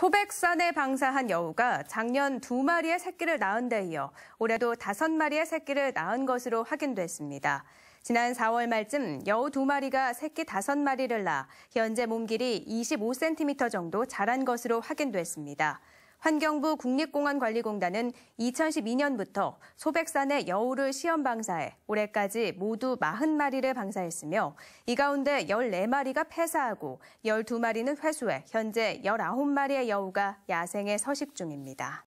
소백산에 방사한 여우가 작년 두 마리의 새끼를 낳은 데 이어 올해도 다섯 마리의 새끼를 낳은 것으로 확인됐습니다. 지난 4월 말쯤 여우 두 마리가 새끼 다섯 마리를 낳아 현재 몸길이 25cm 정도 자란 것으로 확인됐습니다. 환경부 국립공원관리공단은 2012년부터 소백산의 여우를 시험 방사해 올해까지 모두 40마리를 방사했으며 이 가운데 14마리가 폐사하고 12마리는 회수해 현재 19마리의 여우가 야생에 서식 중입니다.